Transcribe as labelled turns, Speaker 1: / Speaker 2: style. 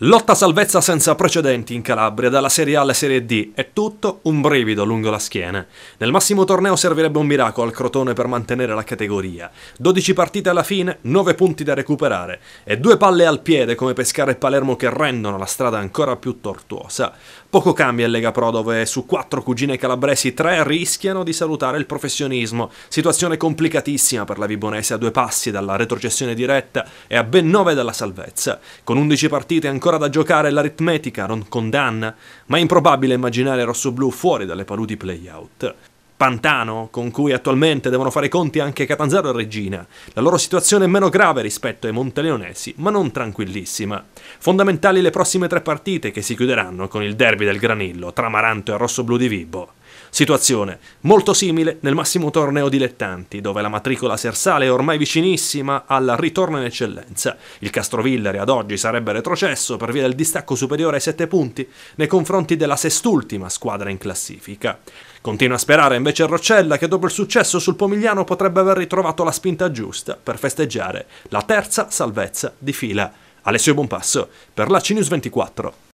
Speaker 1: Lotta salvezza senza precedenti in Calabria, dalla Serie A alla Serie D, è tutto un brivido lungo la schiena. Nel massimo torneo servirebbe un miracolo al Crotone per mantenere la categoria. 12 partite alla fine, 9 punti da recuperare e due palle al piede come Pescara e Palermo che rendono la strada ancora più tortuosa. Poco cambia in Lega Pro dove su 4 cugine calabresi 3 rischiano di salutare il professionismo, situazione complicatissima per la Vibonese a due passi dalla retrocessione diretta e a ben 9 dalla salvezza, con 11 partite ancora ancora da giocare l'aritmetica, non condanna, ma è improbabile immaginare rossoblù fuori dalle paludi playout. Pantano, con cui attualmente devono fare i conti anche Catanzaro e Regina. La loro situazione è meno grave rispetto ai monteleonesi, ma non tranquillissima. Fondamentali le prossime tre partite che si chiuderanno con il derby del Granillo tra Maranto e Rossoblù di Vibo. Situazione molto simile nel massimo torneo dilettanti, dove la matricola sersale è ormai vicinissima al ritorno in eccellenza. Il Castrovillari ad oggi sarebbe retrocesso per via del distacco superiore ai 7 punti nei confronti della sest'ultima squadra in classifica. Continua a sperare invece Roccella che dopo il successo sul Pomigliano potrebbe aver ritrovato la spinta giusta per festeggiare la terza salvezza di fila. Alessio Bumpasso per la CNews 24.